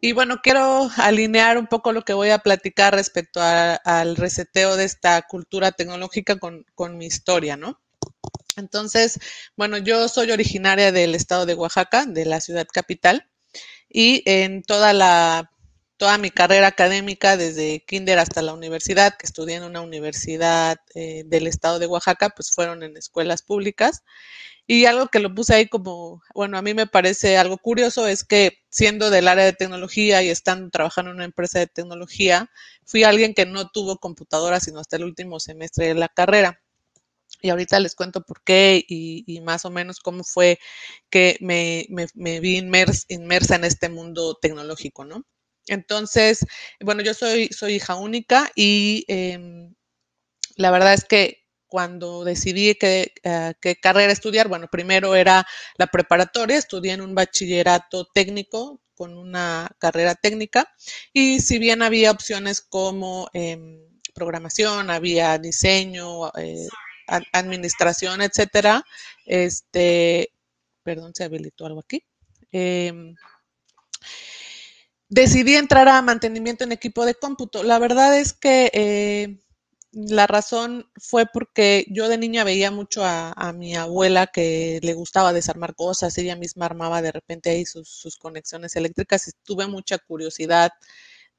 Y bueno, quiero alinear un poco lo que voy a platicar respecto al reseteo de esta cultura tecnológica con mi historia, ¿no? Entonces, bueno, yo soy originaria del estado de Oaxaca, de la ciudad capital, y en toda la toda mi carrera académica, desde kinder hasta la universidad, que estudié en una universidad eh, del estado de Oaxaca, pues fueron en escuelas públicas. Y algo que lo puse ahí como, bueno, a mí me parece algo curioso es que siendo del área de tecnología y estando trabajando en una empresa de tecnología, fui alguien que no tuvo computadora sino hasta el último semestre de la carrera. Y ahorita les cuento por qué y, más o menos cómo fue que me, vi inmersa en este mundo tecnológico, ¿no? Entonces, bueno, yo soy, soy hija única y em, la verdad es que cuando decidí eh, qué, carrera estudiar, bueno, primero era la preparatoria, estudié en un bachillerato técnico con una carrera técnica y si bien había opciones como em, programación, había diseño, eh, administración, etcétera, este, perdón, se habilitó algo aquí. Em, decidí entrar a mantenimiento en equipo de cómputo. La verdad es que eh, la razón fue porque yo de niña veía mucho a, mi abuela que le gustaba desarmar cosas, ella misma armaba de repente ahí sus, conexiones eléctricas y tuve mucha curiosidad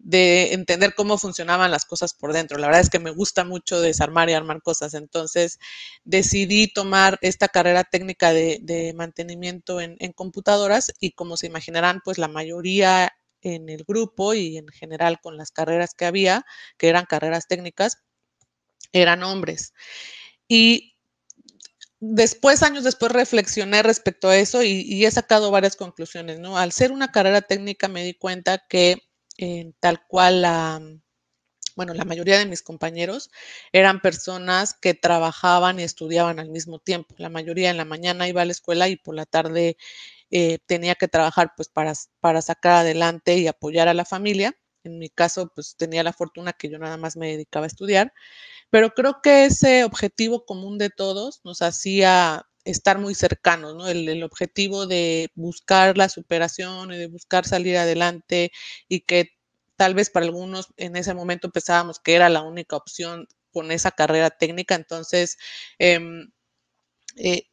de entender cómo funcionaban las cosas por dentro. La verdad es que me gusta mucho desarmar y armar cosas, entonces decidí tomar esta carrera técnica de, mantenimiento en, computadoras y como se imaginarán, pues la mayoría en el grupo y en general con las carreras que había, que eran carreras técnicas, eran hombres. Y después, años después, reflexioné respecto a eso y, he sacado varias conclusiones, ¿no? Al ser una carrera técnica me di cuenta que eh, tal cual la, bueno, la mayoría de mis compañeros eran personas que trabajaban y estudiaban al mismo tiempo. La mayoría en la mañana iba a la escuela y por la tarde eh, tenía que trabajar pues para, para sacar adelante y apoyar a la familia. En mi caso, pues tenía la fortuna que yo nada más me dedicaba a estudiar, pero creo que ese objetivo común de todos nos hacía estar muy cercanos, ¿no? El, objetivo de buscar la superación y de buscar salir adelante y que tal vez para algunos en ese momento pensábamos que era la única opción con esa carrera técnica, entonces em, eh,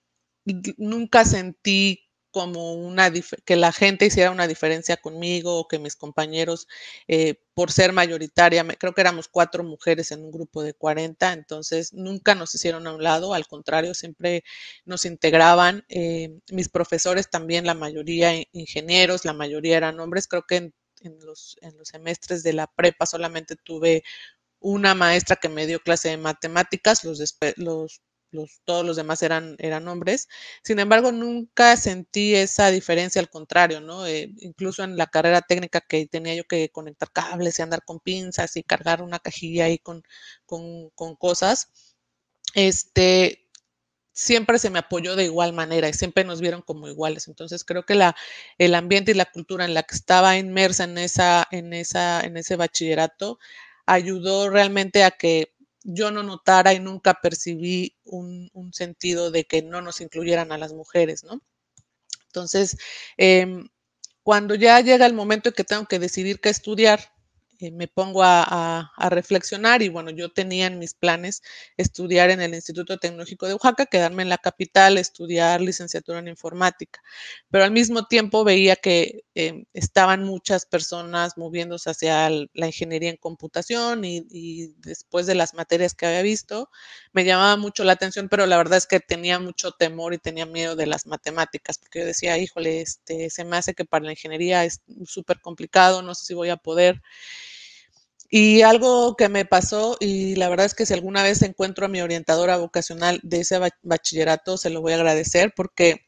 nunca sentí como una que la gente hiciera una diferencia conmigo o que mis compañeros, eh, por ser mayoritaria, creo que éramos cuatro mujeres en un grupo de 40, entonces nunca nos hicieron a un lado, al contrario, siempre nos integraban. Eh, mis profesores también, la mayoría ingenieros, la mayoría eran hombres, creo que en, los, en los semestres de la prepa solamente tuve una maestra que me dio clase de matemáticas, los, los todos los demás eran, eran hombres. Sin embargo, nunca sentí esa diferencia, al contrario, ¿no? Eh, incluso en la carrera técnica que tenía yo que conectar cables y andar con pinzas y cargar una cajilla ahí con, con, con cosas, este, siempre se me apoyó de igual manera y siempre nos vieron como iguales. Entonces creo que la, el ambiente y la cultura en la que estaba inmersa en, esa, en, esa, en ese bachillerato ayudó realmente a que yo no notara y nunca percibí un, sentido de que no nos incluyeran a las mujeres, ¿no? Entonces, em, cuando ya llega el momento en que tengo que decidir qué estudiar, eh, me pongo a, reflexionar y bueno, yo tenía en mis planes estudiar en el Instituto Tecnológico de Oaxaca, quedarme en la capital, estudiar licenciatura en informática, pero al mismo tiempo veía que eh, estaban muchas personas moviéndose hacia la ingeniería en computación y, después de las materias que había visto, me llamaba mucho la atención, pero la verdad es que tenía mucho temor y tenía miedo de las matemáticas, porque yo decía, híjole, este, se me hace que para la ingeniería es súper complicado, no sé si voy a poder. Y algo que me pasó, y la verdad es que si alguna vez encuentro a mi orientadora vocacional de ese bachillerato, se lo voy a agradecer porque,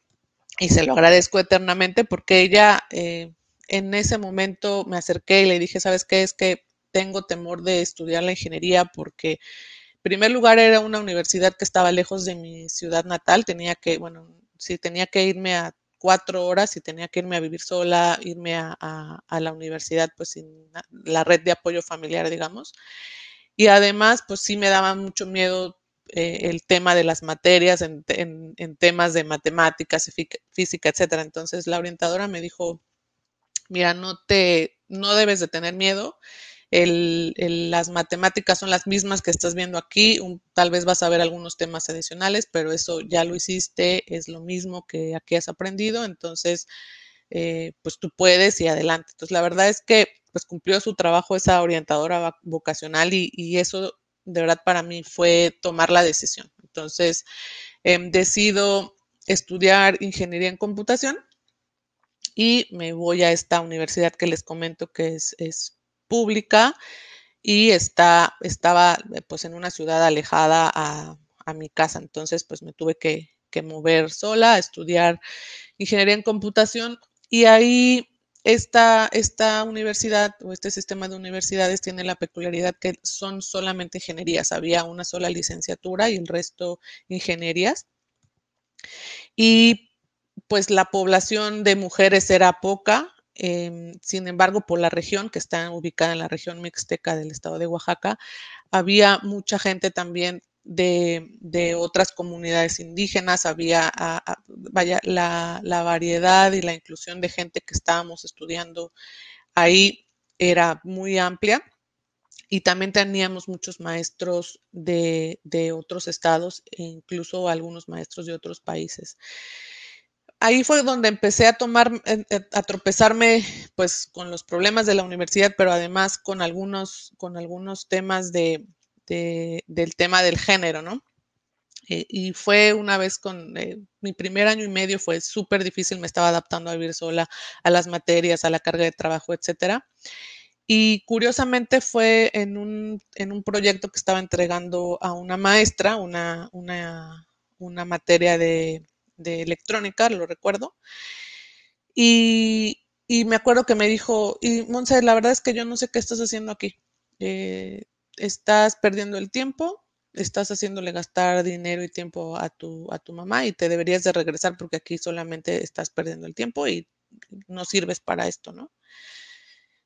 y se lo agradezco eternamente porque ella eh, en ese momento me acerqué y le dije, ¿sabes qué? Es que tengo temor de estudiar la ingeniería porque, en primer lugar, era una universidad que estaba lejos de mi ciudad natal, tenía que, bueno, sí, tenía que irme a cuatro horas y tenía que irme a vivir sola, irme a, la universidad, pues sin la red de apoyo familiar, digamos. Y además, pues sí me daba mucho miedo eh, el tema de las materias, en, temas de matemáticas, física, etcétera. Entonces la orientadora me dijo, mira, no te, no debes de tener miedo, las matemáticas son las mismas que estás viendo aquí, tal vez vas a ver algunos temas adicionales, pero eso ya lo hiciste, es lo mismo que aquí has aprendido, entonces, eh, pues tú puedes y adelante. Entonces, la verdad es que pues cumplió su trabajo esa orientadora vocacional y, eso de verdad para mí fue tomar la decisión. Entonces, em, decido estudiar ingeniería en computación y me voy a esta universidad que les comento que es pública y está, estaba eh, pues en una ciudad alejada a, mi casa. Entonces, pues me tuve que, que, mover sola a estudiar ingeniería en computación y ahí esta, esta universidad o este sistema de universidades tiene la peculiaridad que son solamente ingenierías. Había una sola licenciatura y el resto ingenierías. Y pues la población de mujeres era poca, Em, sin embargo, por la región, que está ubicada en la región mixteca del estado de Oaxaca, había mucha gente también de, otras comunidades indígenas, había la, variedad y la inclusión de gente que estábamos estudiando ahí era muy amplia. Y también teníamos muchos maestros de, de otros estados e incluso algunos maestros de otros países ahí fue donde empecé a tomar, a tropezarme pues con los problemas de la universidad, pero además con algunos, con algunos temas de, del tema del género, ¿no? Eh, y fue una vez con eh, mi primer año y medio fue súper difícil, me estaba adaptando a vivir sola, a las materias, a la carga de trabajo, etcétera. Y curiosamente fue en un, proyecto que estaba entregando a una maestra, una, una materia de de electrónica, lo recuerdo. Y, me acuerdo que me dijo, y Monse, la verdad es que yo no sé qué estás haciendo aquí. Eh, estás perdiendo el tiempo, estás haciéndole gastar dinero y tiempo a tu, a tu mamá y te deberías de regresar porque aquí solamente estás perdiendo el tiempo y no sirves para esto, ¿no?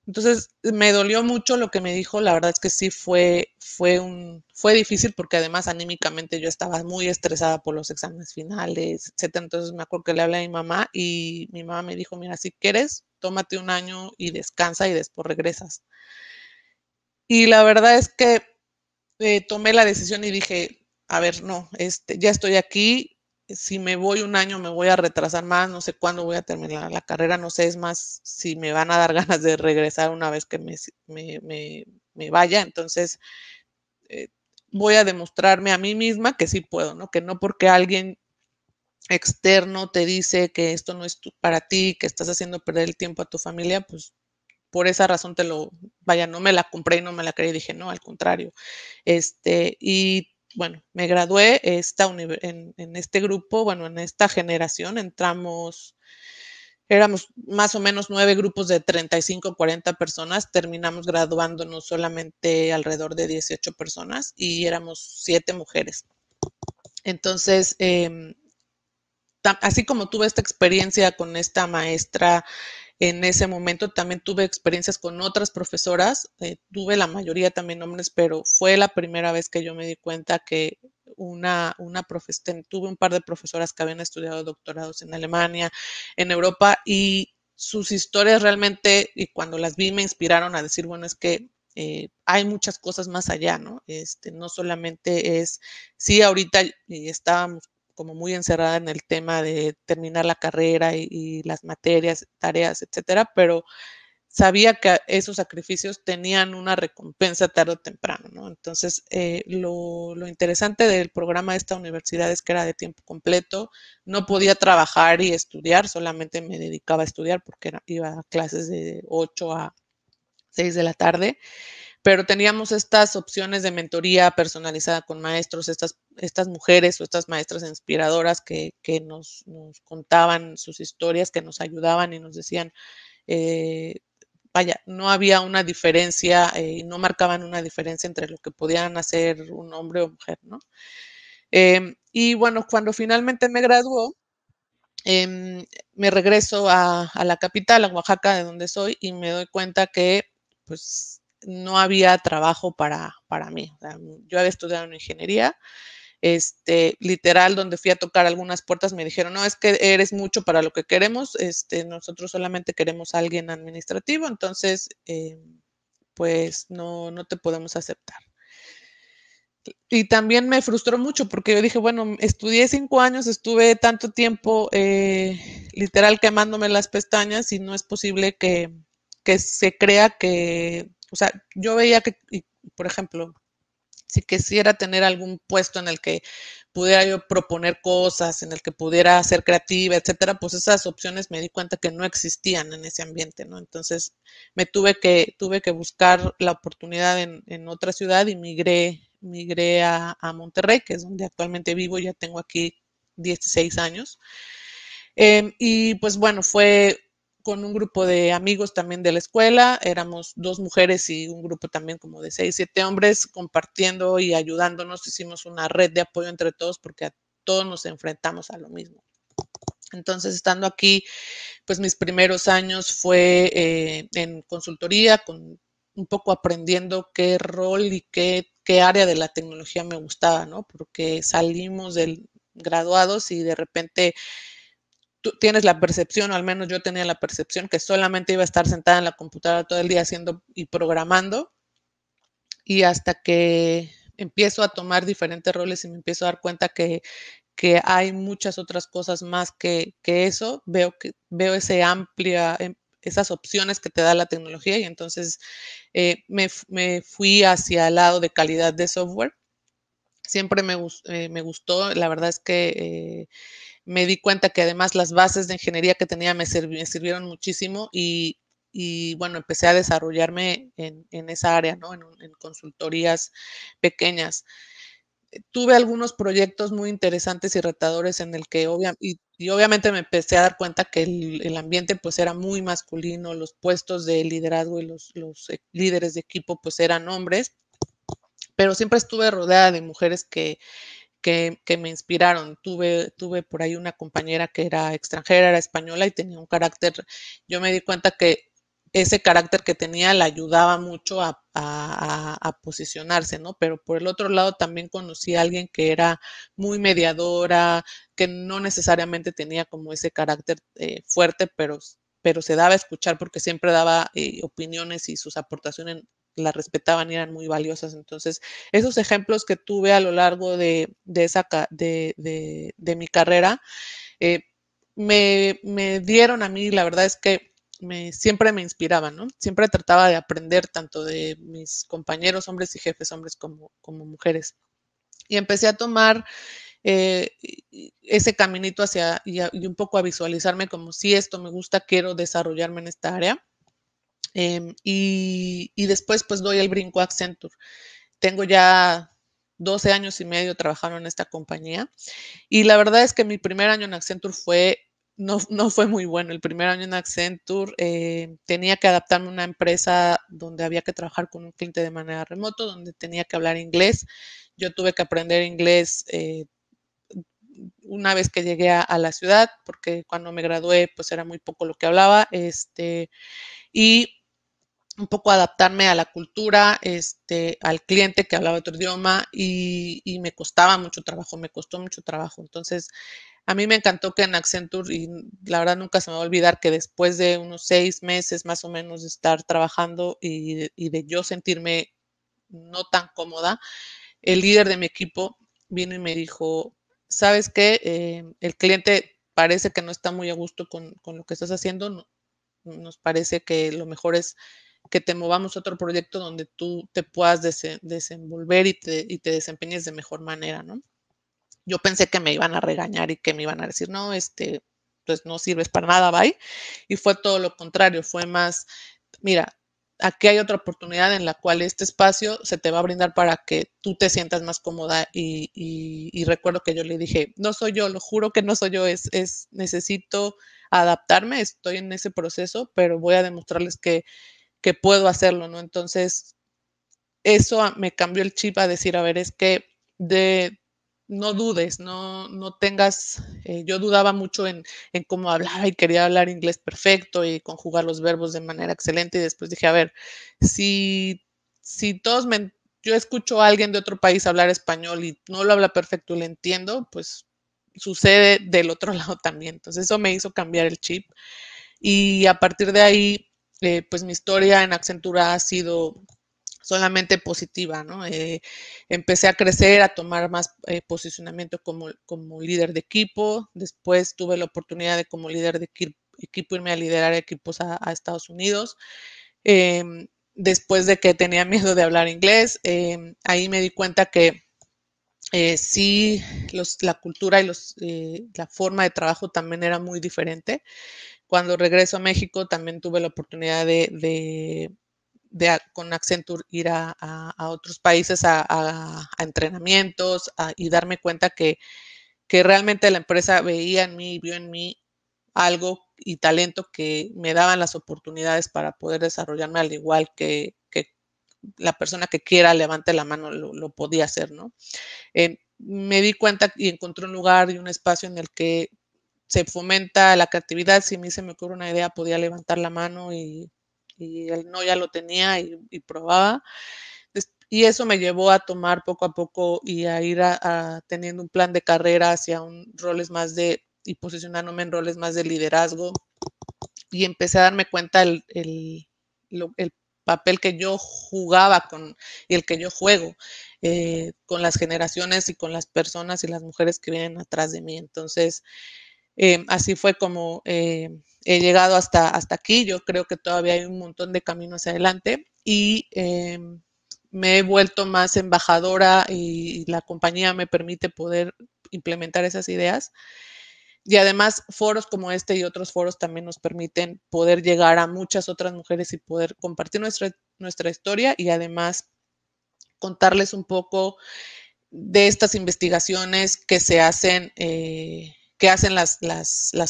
Entonces, me dolió mucho lo que me dijo, la verdad es que sí fue, fue, un, fue difícil porque además anímicamente yo estaba muy estresada por los exámenes finales, etc. Entonces me acuerdo que le hablé a mi mamá y mi mamá me dijo, mira, si quieres, tómate un año y descansa y después regresas. Y la verdad es que eh, tomé la decisión y dije, a ver, no, este, ya estoy aquí, si me voy un año me voy a retrasar más, no sé cuándo voy a terminar la carrera, no sé, es más si me van a dar ganas de regresar una vez que me, vaya. Entonces, eh, voy a demostrarme a mí misma que sí puedo, ¿no? Que no porque alguien externo te dice que esto no es para ti, que estás haciendo perder el tiempo a tu familia, pues por esa razón te lo, vaya, no me la compré y no me la creí, dije, no, al contrario. Este, y bueno, me gradué esta en, este grupo, bueno, en esta generación entramos, éramos más o menos nueve grupos de 35, 40 personas, terminamos graduándonos solamente alrededor de 18 personas y éramos siete mujeres. Entonces, em, así como tuve esta experiencia con esta maestra en ese momento también tuve experiencias con otras profesoras, eh, tuve la mayoría también hombres, pero fue la primera vez que yo me di cuenta que una, una tuve un par de profesoras que habían estudiado doctorados en Alemania, en Europa, y sus historias realmente, y cuando las vi, me inspiraron a decir, bueno, es que eh, hay muchas cosas más allá, ¿no? Este, no solamente es, sí, ahorita estábamos como muy encerrada en el tema de terminar la carrera y, las materias, tareas, etcétera, pero sabía que esos sacrificios tenían una recompensa tarde o temprano, ¿no? Entonces, eh, lo, interesante del programa de esta universidad es que era de tiempo completo, no podía trabajar y estudiar, solamente me dedicaba a estudiar porque iba a clases de 8 a 6 de la tarde, pero teníamos estas opciones de mentoría personalizada con maestros, estas, estas mujeres o estas maestras inspiradoras que, nos, contaban sus historias, que nos ayudaban y nos decían, eh, vaya, no había una diferencia, y eh, no marcaban una diferencia entre lo que podían hacer un hombre o mujer, ¿no? Em, y bueno, cuando finalmente me graduó, em, me regreso a, la capital, a Oaxaca, de donde soy, y me doy cuenta que pues no había trabajo para, para mí. yo había estudiado en ingeniería, este, literal, donde fui a tocar algunas puertas, me dijeron, no, es que eres mucho para lo que queremos, este, nosotros solamente queremos alguien administrativo, entonces, eh, pues no, te podemos aceptar. Y también me frustró mucho porque yo dije, bueno, estudié cinco años, estuve tanto tiempo eh, literal quemándome las pestañas y no es posible que, que se crea que o sea, yo veía que, por ejemplo, si quisiera tener algún puesto en el que pudiera yo proponer cosas, en el que pudiera ser creativa, etcétera, pues esas opciones me di cuenta que no existían en ese ambiente, ¿no? Entonces me tuve que, tuve que buscar la oportunidad en, otra ciudad y migré, a, Monterrey, que es donde actualmente vivo, ya tengo aquí 16 años. Em, y pues bueno, fue con un grupo de amigos también de la escuela, éramos dos mujeres y un grupo también como de seis, siete hombres compartiendo y ayudándonos, hicimos una red de apoyo entre todos porque a todos nos enfrentamos a lo mismo. Entonces, estando aquí, pues mis primeros años fue eh, en consultoría, con un poco aprendiendo qué rol y qué, qué área de la tecnología me gustaba, ¿no? Porque salimos del graduados y de repente tú tienes la percepción, o al menos yo tenía la percepción, que solamente iba a estar sentada en la computadora todo el día haciendo y programando. Y hasta que empiezo a tomar diferentes roles y me empiezo a dar cuenta que, que hay muchas otras cosas más que, que eso, veo, que, veo ese amplia, em, esas opciones que te da la tecnología y entonces eh, me, me, fui hacia el lado de calidad de software. Siempre me, eh, me gustó, la verdad es que... Eh, me di cuenta que además las bases de ingeniería que tenía me, sirvieron muchísimo y, bueno, empecé a desarrollarme en, esa área, ¿no? En, consultorías pequeñas. Tuve algunos proyectos muy interesantes y retadores en el que y, obviamente me empecé a dar cuenta que el, ambiente pues era muy masculino, los puestos de liderazgo y los e-, líderes de equipo pues eran hombres, pero siempre estuve rodeada de mujeres que, que, me inspiraron. Tuve, tuve por ahí una compañera que era extranjera, era española y tenía un carácter, yo me di cuenta que ese carácter que tenía la ayudaba mucho a, posicionarse, ¿no? Pero por el otro lado también conocí a alguien que era muy mediadora, que no necesariamente tenía como ese carácter eh, fuerte, pero, pero se daba a escuchar porque siempre daba eh, opiniones y sus aportaciones, la respetaban y eran muy valiosas. Entonces, esos ejemplos que tuve a lo largo de, esa, de, mi carrera eh, me, dieron a mí, la verdad es que me, siempre me inspiraban, ¿no? Siempre trataba de aprender tanto de mis compañeros, hombres y jefes, hombres como, como mujeres. Y empecé a tomar eh, ese caminito hacia y, un poco a visualizarme como si esto me gusta, quiero desarrollarme en esta área. Em, y, después pues doy el brinco a Accenture. Tengo ya 12 años y medio trabajando en esta compañía y la verdad es que mi primer año en Accenture fue, no, no fue muy bueno. El primer año en Accenture eh, tenía que adaptarme a una empresa donde había que trabajar con un cliente de manera remoto, donde tenía que hablar inglés. Yo tuve que aprender inglés. Eh, una vez que llegué a, la ciudad, porque cuando me gradué, pues era muy poco lo que hablaba, este, y un poco adaptarme a la cultura, este, al cliente que hablaba otro idioma y, me costaba mucho trabajo, me costó mucho trabajo. Entonces, a mí me encantó que en Accenture, y la verdad nunca se me va a olvidar que después de unos seis meses más o menos de estar trabajando y, de yo sentirme no tan cómoda, el líder de mi equipo vino y me dijo, ¿sabes qué? Eh, el cliente parece que no está muy a gusto con, con lo que estás haciendo, nos parece que lo mejor es que te movamos a otro proyecto donde tú te puedas desenvolver y te, y te desempeñes de mejor manera, ¿no? Yo pensé que me iban a regañar y que me iban a decir, no, este, pues no sirves para nada, bye. Y fue todo lo contrario, fue más, mira, aquí hay otra oportunidad en la cual este espacio se te va a brindar para que tú te sientas más cómoda y, y, y recuerdo que yo le dije, no soy yo, lo juro que no soy yo, es, es necesito adaptarme, estoy en ese proceso, pero voy a demostrarles que que puedo hacerlo, ¿no? Entonces, eso me cambió el chip a decir, a ver, es que de, no dudes, no, no tengas, eh, yo dudaba mucho en, en, cómo hablar y quería hablar inglés perfecto y conjugar los verbos de manera excelente y después dije, a ver, si, si todos me, yo escucho a alguien de otro país hablar español y no lo habla perfecto y lo entiendo, pues sucede del otro lado también. Entonces eso me hizo cambiar el chip y a partir de ahí eh, pues mi historia en Accentura ha sido solamente positiva, ¿no? Eh, empecé a crecer, a tomar más eh, posicionamiento como, líder de equipo, después tuve la oportunidad de como líder de equipo, irme a liderar equipos a, Estados Unidos. Em, después de que tenía miedo de hablar inglés, em, ahí me di cuenta que sí, la cultura y los, la forma de trabajo también era muy diferente. Cuando regreso a México también tuve la oportunidad de, con Accenture ir a, otros países a, entrenamientos y darme cuenta que, realmente la empresa veía en mí, vio en mí algo y talento que me daban las oportunidades para poder desarrollarme al igual que, la persona que quiera levante la mano lo, podía hacer, ¿no? Eh, me di cuenta y encontré un lugar y un espacio en el que se fomenta la creatividad. Si a mí se me ocurre una idea, podía levantar la mano y, y el no ya lo tenía y, probaba. Y eso me llevó a tomar poco a poco y a ir a, teniendo un plan de carrera hacia un roles más de y posicionándome en roles más de liderazgo. Y empecé a darme cuenta el, papel que yo jugaba con y el que yo juego eh, con las generaciones y con las personas y las mujeres que vienen atrás de mí. Entonces, Em, así fue como eh, he llegado hasta, hasta aquí. Yo creo que todavía hay un montón de caminos adelante y em, me he vuelto más embajadora y la compañía me permite poder implementar esas ideas. Y además foros como este y otros foros también nos permiten poder llegar a muchas otras mujeres y poder compartir nuestra, nuestra historia y además contarles un poco de estas investigaciones que se hacen eh, qué hacen las,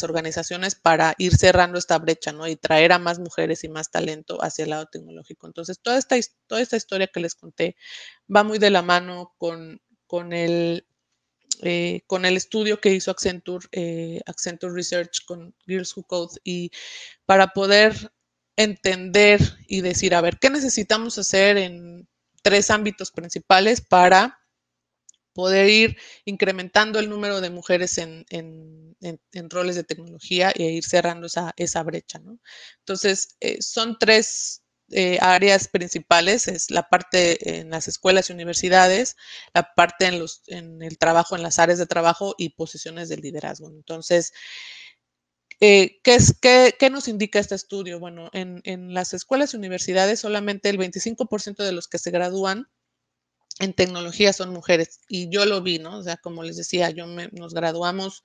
organizaciones para ir cerrando esta brecha, ¿no? Y traer a más mujeres y más talento hacia el lado tecnológico. Entonces, toda esta, toda esta historia que les conté va muy de la mano con, con el, eh, con el estudio que hizo Accenture, eh, Accenture Research con Girls Who Code y para poder entender y decir, a ver, ¿qué necesitamos hacer en tres ámbitos principales para poder ir incrementando el número de mujeres en, roles de tecnología e ir cerrando esa, brecha. ¿no? Entonces, eh, son tres eh, áreas principales, es la parte en las escuelas y universidades, la parte en, los, en el trabajo, en las áreas de trabajo y posiciones de liderazgo. Entonces, eh, ¿qué, es, qué, qué, nos indica este estudio? Bueno, en, en las escuelas y universidades solamente el 25% de los que se gradúan en tecnología son mujeres y yo lo vi, ¿no? O sea, como les decía, yo nos graduamos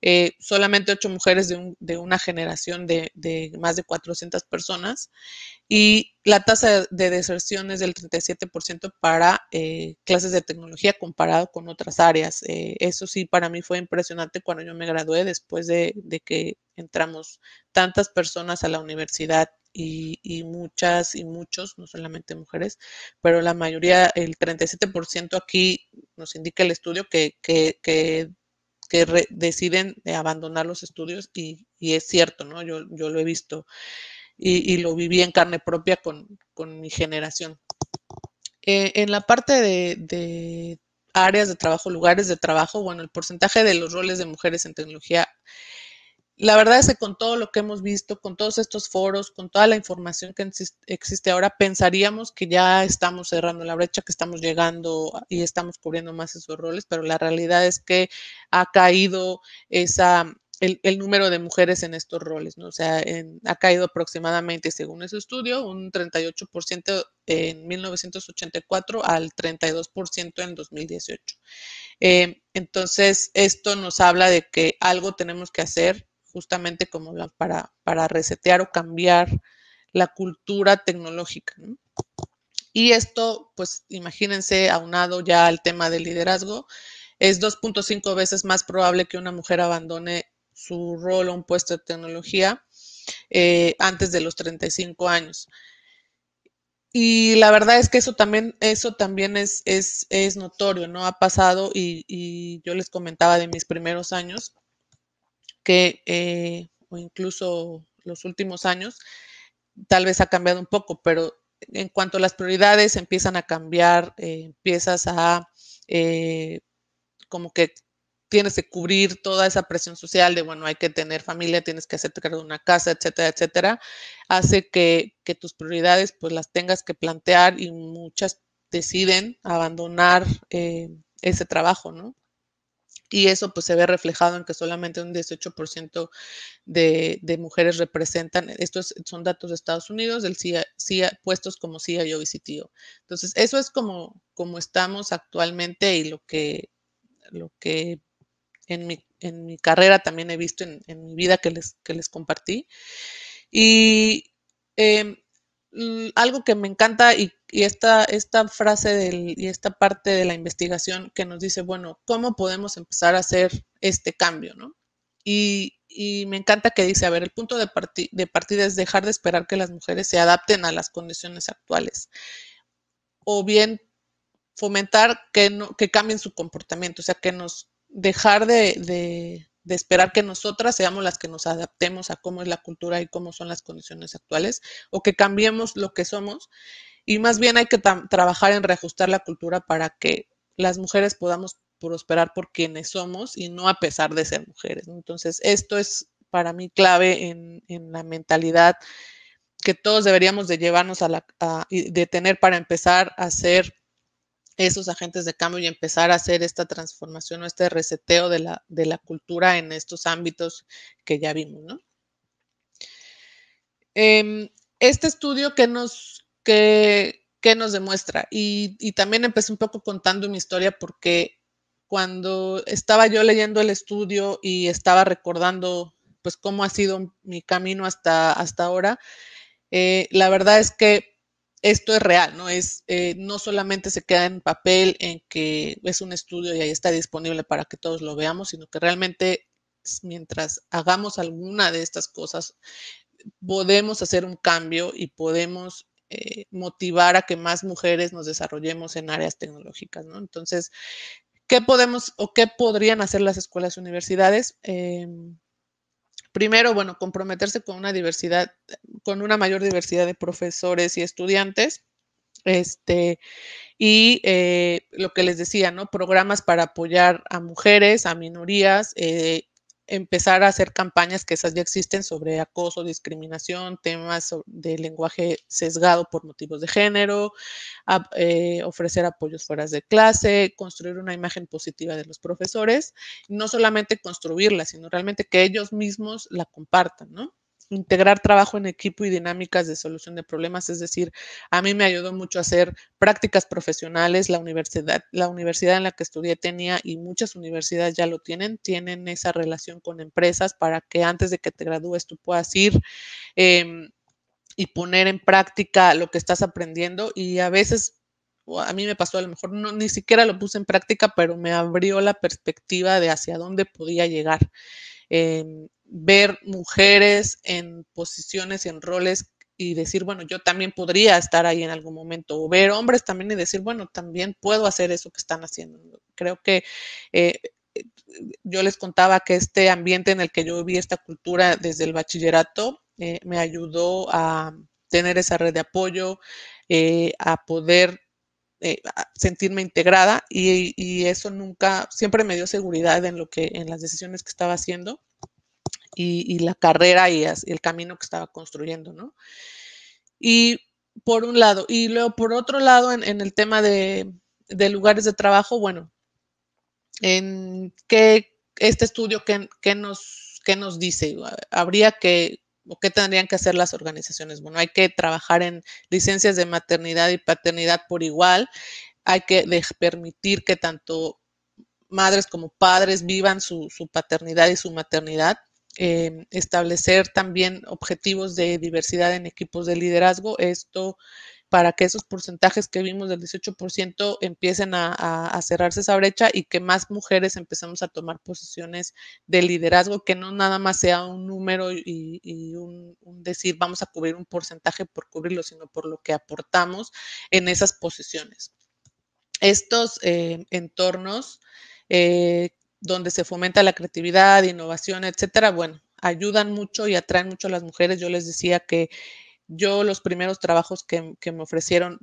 eh, solamente ocho mujeres de, una generación de, más de 400 personas y la tasa de deserción es del 37% para eh, clases de tecnología comparado con otras áreas. Eh, eso sí, para mí fue impresionante cuando yo me gradué después de que entramos tantas personas a la universidad y, muchas y muchos, no solamente mujeres, pero la mayoría, el 37% aquí nos indica el estudio que, que, que, deciden abandonar los estudios y, es cierto, ¿no? Yo, yo lo he visto y, lo viví en carne propia con, mi generación. Eh, en la parte de, de áreas de trabajo, lugares de trabajo, bueno, el porcentaje de los roles de mujeres en tecnología la verdad es que con todo lo que hemos visto, con todos estos foros, con toda la información que existe ahora, pensaríamos que ya estamos cerrando la brecha, que estamos llegando y estamos cubriendo más esos roles, pero la realidad es que ha caído esa, el, número de mujeres en estos roles, ¿no? O sea, ha caído aproximadamente, según ese estudio, un 38% en 1984 al 32% en 2018. Eh, entonces, esto nos habla de que algo tenemos que hacer justamente como para, para resetear o cambiar la cultura tecnológica. Y esto, pues imagínense, aunado ya al tema del liderazgo, es 2.5 veces más probable que una mujer abandone su rol o un puesto de tecnología eh, antes de los 35 años. Y la verdad es que eso también, eso también es, es, notorio, ¿no? Ha pasado y, yo les comentaba de mis primeros años, que, eh, o incluso los últimos años, tal vez ha cambiado un poco, pero en cuanto a las prioridades empiezan a cambiar, eh, empiezas a eh, como que tienes que cubrir toda esa presión social de, bueno, hay que tener familia, tienes que hacerte cargo de una casa, etcétera, etcétera, hace que, que tus prioridades pues las tengas que plantear y muchas deciden abandonar ese trabajo, ¿no? Y eso pues se ve reflejado en que solamente un 18% de, mujeres representan, estos son datos de Estados Unidos, del CIA, puestos como CIA y CTO. Entonces, eso es como, como estamos actualmente y lo que, lo que en, mi, carrera también he visto en, mi vida que les, que les compartí. Y em, Mm, algo que me encanta y, esta, frase del, y esta parte de la investigación que nos dice, bueno, ¿cómo podemos empezar a hacer este cambio? ¿no? Y, me encanta que dice, a ver, el punto de, partida es dejar de esperar que las mujeres se adapten a las condiciones actuales o bien fomentar que, que cambien su comportamiento, o sea, que nos dejar de de esperar que nosotras seamos las que nos adaptemos a cómo es la cultura y cómo son las condiciones actuales o que cambiemos lo que somos. Y más bien hay que trabajar en reajustar la cultura para que las mujeres podamos prosperar por quienes somos y no a pesar de ser mujeres. Entonces, esto es para mí clave en, la mentalidad que todos deberíamos de llevarnos a la, a, de tener para empezar a ser esos agentes de cambio y empezar a hacer esta transformación o este reseteo de la, cultura en estos ámbitos que ya vimos, ¿no? Em, este estudio que nos, que, que nos demuestra, y, también empecé un poco contando mi historia porque cuando estaba yo leyendo el estudio y estaba recordando pues cómo ha sido mi camino hasta, hasta ahora, eh, la verdad es que esto es real, ¿no? Es, eh, no solamente se queda en papel, en que es un estudio y ahí está disponible para que todos lo veamos, sino que realmente mientras hagamos alguna de estas cosas, podemos hacer un cambio y podemos eh, motivar a que más mujeres nos desarrollemos en áreas tecnológicas, ¿no? Entonces, ¿qué podemos o qué podrían hacer las escuelas y universidades? Em, primero, bueno, comprometerse con una diversidad, con una mayor diversidad de profesores y estudiantes. Este, y eh, lo que les decía, ¿no? Programas para apoyar a mujeres, a minorías, eh, empezar a hacer campañas que esas ya existen sobre acoso, discriminación, temas de lenguaje sesgado por motivos de género, eh, ofrecer apoyos fuera de clase, construir una imagen positiva de los profesores, no solamente construirla, sino realmente que ellos mismos la compartan, ¿no? integrar trabajo en equipo y dinámicas de solución de problemas. Es decir, a mí me ayudó mucho a hacer prácticas profesionales. La universidad, la universidad en la que estudié tenía y muchas universidades ya lo tienen, tienen esa relación con empresas para que antes de que te gradúes tú puedas ir. Em, y poner en práctica lo que estás aprendiendo y a veces a mí me pasó, a lo mejor no, ni siquiera lo puse en práctica, pero me abrió la perspectiva de hacia dónde podía llegar. Em, ver mujeres en posiciones, en roles y decir, bueno, yo también podría estar ahí en algún momento, o ver hombres también y decir, bueno, también puedo hacer eso que están haciendo. Creo que eh, yo les contaba que este ambiente en el que yo viví esta cultura desde el bachillerato eh, me ayudó a tener esa red de apoyo, eh, a poder sentirme integrada y, y, eso nunca, siempre me dio seguridad en lo que, en las decisiones que estaba haciendo y, la carrera y el camino que estaba construyendo, ¿no? Y por un lado, y luego por otro lado, en, el tema de, lugares de trabajo, bueno, en qué este estudio que, nos, que nos dice, ah, habría que, o qué tendrían que hacer las organizaciones. Bueno, hay que trabajar en licencias de maternidad y paternidad por igual, hay que permitir que tanto madres como padres vivan su, su paternidad y su maternidad eh, establecer también objetivos de diversidad en equipos de liderazgo. Esto para que esos porcentajes que vimos del 18% empiecen a, cerrarse esa brecha y que más mujeres empecemos a tomar posiciones de liderazgo, que no nada más sea un número y, un, decir vamos a cubrir un porcentaje por cubrirlo, sino por lo que aportamos en esas posiciones. Estos eh, entornos eh, donde se fomenta la creatividad, innovación, etcétera, bueno, ayudan mucho y atraen mucho a las mujeres. Yo les decía que yo los primeros trabajos que, me ofrecieron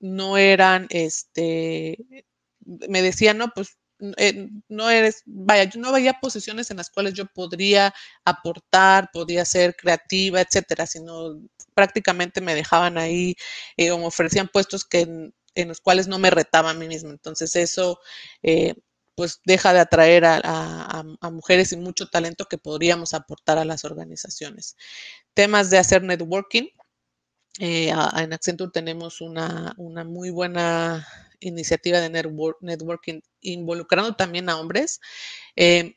no eran, este, me decían, no, pues eh, no eres, vaya, yo no veía posiciones en las cuales yo podría aportar, podía ser creativa, etcétera, sino prácticamente me dejaban ahí eh, o me ofrecían puestos que en, los cuales no me retaba a mí misma. Entonces eso eh, pues deja de atraer a, mujeres y mucho talento que podríamos aportar a las organizaciones. Temas de hacer networking. Eh, en Accenture tenemos una, muy buena iniciativa de networking involucrando también a hombres eh,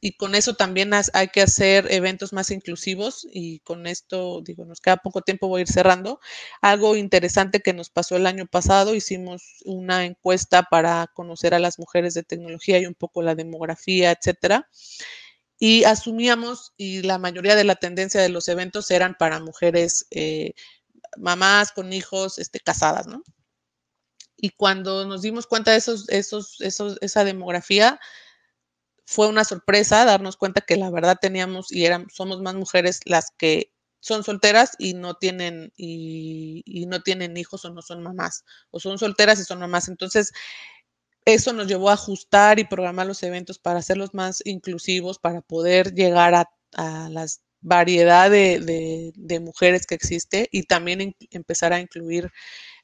y con eso también hay que hacer eventos más inclusivos y con esto, digo, nos queda poco tiempo, voy a ir cerrando. Algo interesante que nos pasó el año pasado, hicimos una encuesta para conocer a las mujeres de tecnología y un poco la demografía, etcétera. Y asumíamos, y la mayoría de la tendencia de los eventos eran para mujeres, eh, mamás con hijos, este, casadas, ¿no? Y cuando nos dimos cuenta de esos, esos, esos, esa demografía, fue una sorpresa darnos cuenta que la verdad teníamos y eran, somos más mujeres las que son solteras y no tienen y, no tienen hijos o no son mamás o son solteras y son mamás entonces eso nos llevó a ajustar y programar los eventos para hacerlos más inclusivos para poder llegar a, a la variedad de, mujeres que existe y también empezar a incluir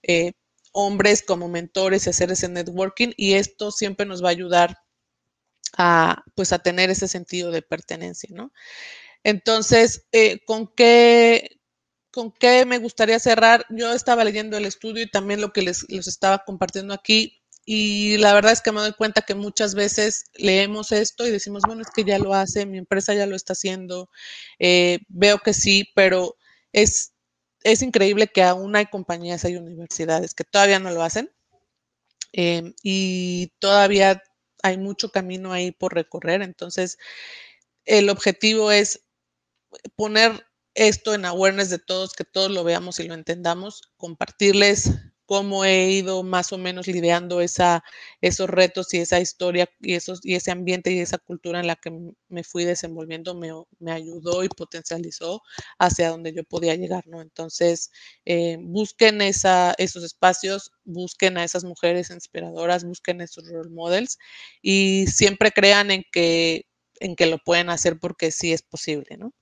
eh, hombres como mentores y hacer ese networking y esto siempre nos va a ayudar a, pues a tener ese sentido de pertenencia, ¿no? Entonces, eh, ¿con, qué, ¿con qué me gustaría cerrar? Yo estaba leyendo el estudio y también lo que les, estaba compartiendo aquí, y la verdad es que me doy cuenta que muchas veces leemos esto y decimos, bueno, es que ya lo hace, mi empresa ya lo está haciendo, eh, veo que sí, pero es, es increíble que aún hay compañías, hay universidades que todavía no lo hacen em, y todavía hay mucho camino ahí por recorrer. Entonces, el objetivo es poner esto en awareness de todos, que todos lo veamos y lo entendamos, compartirles cómo he ido más o menos lidiando esa, esos retos y esa historia y, esos, y ese ambiente y esa cultura en la que me fui desenvolviendo me, ayudó y potencializó hacia donde yo podía llegar, ¿no? Entonces, eh, busquen esos espacios, busquen a esas mujeres inspiradoras, busquen esos role models y siempre crean en que, en que lo pueden hacer porque sí es posible, ¿no?